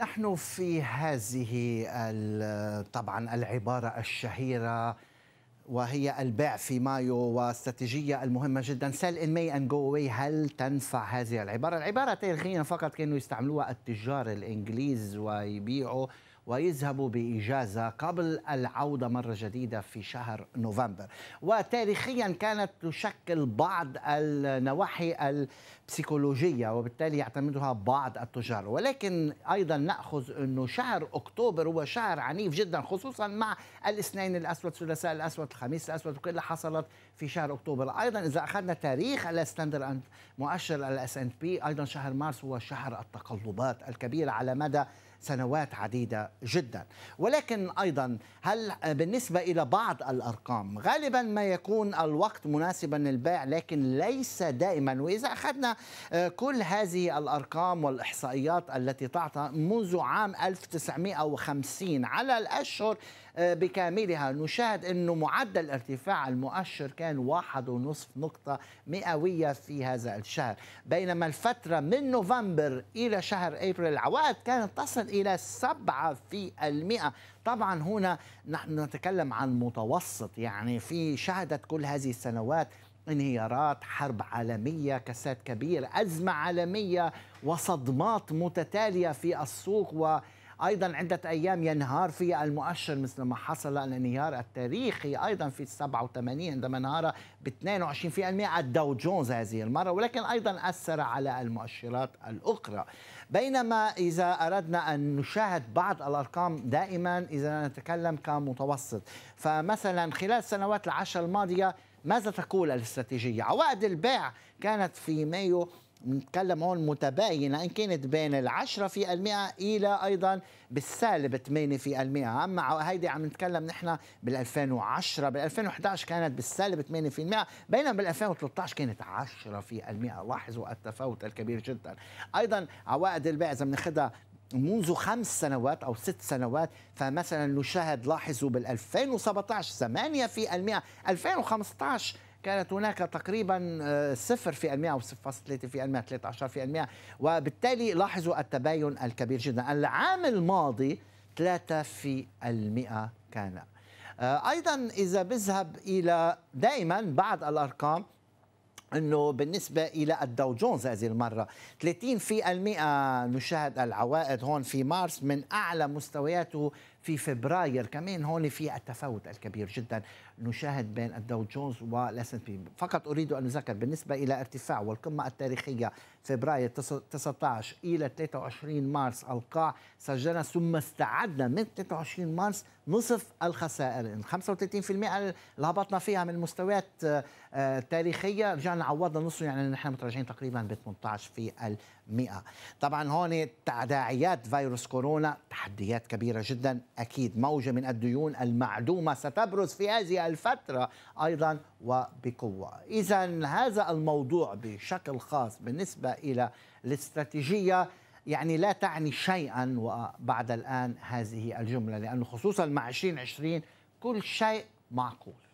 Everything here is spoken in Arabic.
نحن في هذه طبعا العبارة الشهيرة وهي البيع في مايو واستراتيجية المهمة جدا سيل ان مي and جو هل تنفع هذه العبارة؟ العبارة تاريخيا فقط كانوا يستعملوها التجار الإنجليز ويبيعوا ويذهب بإجازة قبل العودة مرة جديدة في شهر نوفمبر وتاريخيا كانت تشكل بعض النواحي البسيكولوجية وبالتالي يعتمدها بعض التجار ولكن أيضا نأخذ أنه شهر أكتوبر هو شهر عنيف جدا خصوصا مع الاثنين الأسود الثلاثاء الأسود الخميس الأسود وكل حصلت في شهر أكتوبر أيضا إذا أخذنا تاريخ الستاندر أند مؤشر الاس ان بي أيضا شهر مارس هو شهر التقلبات الكبيرة على مدى سنوات عديدة جدا ولكن أيضا هل بالنسبة إلى بعض الأرقام غالبا ما يكون الوقت مناسبا للبيع لكن ليس دائما وإذا أخذنا آه، كل هذه الأرقام والإحصائيات التي تعطى منذ عام 1950 على الأشهر آه، بكاملها نشاهد أنه معدل ارتفاع المؤشر كان واحد ونصف نقطة مئوية في هذا الشهر بينما الفترة من نوفمبر إلى شهر أبريل العوائد كانت تصل إلى 7% طبعا هنا نحن نتكلم عن متوسط يعني في شهدت كل هذه السنوات انهيارات حرب عالمية كساد كبير أزمة عالمية وصدمات متتالية في السوق و أيضا عدة أيام ينهار فيها المؤشر مثل ما حصل الانهيار التاريخي أيضا في 87 عندما انهار ب 22% الدو جونز هذه المرة ولكن أيضا أثر على المؤشرات الأخرى بينما إذا أردنا أن نشاهد بعض الأرقام دائما إذا نتكلم كمتوسط فمثلا خلال السنوات العشر الماضية ماذا تقول الاستراتيجية؟ عوائد البيع كانت في مايو نتكلم هون متباينة إن كانت بين العشرة في المئة إلى أيضا بالسالب 8 في المئة أما هيدي عم نتكلم نحن بال2010 بال2011 كانت بالسالب 8 في المئة بينما بال2013 كانت 10 في المئة لاحظوا التفاوت الكبير جدا أيضا عوائد البيع إذا بناخذها منذ خمس سنوات أو ست سنوات فمثلا نشاهد لاحظوا بال2017 8 في المئة 2015 كانت هناك تقريبا آه، صفر في المئة أو 0.3 في المئة 13 في المئة وبالتالي لاحظوا التباين الكبير جدا العام الماضي 3 في المئة كان آه، أيضا إذا بذهب إلى دائما بعض الأرقام انه بالنسبه الى الدو جونز هذه المره 30% نشاهد العوائد هون في مارس من اعلى مستوياته في فبراير كمان هون في التفاوت الكبير جدا نشاهد بين الدو جونز بي فقط اريد ان اذكر بالنسبه الى ارتفاع والقمه التاريخيه فبراير 19 الى 23 مارس القاع سجلنا ثم استعدنا من 23 مارس نصف الخسائر 35% اللي هبطنا فيها من مستويات آه، تاريخيه رجعنا عوضنا نصف يعني نحن متراجعين تقريبا ب 18 في المئة طبعا هون تداعيات فيروس كورونا تحديات كبيره جدا أكيد موجة من الديون المعدومة ستبرز في هذه الفترة أيضا وبقوة إذا هذا الموضوع بشكل خاص بالنسبة إلى الاستراتيجية يعني لا تعني شيئا وبعد الآن هذه الجملة لأنه خصوصا مع 2020 كل شيء معقول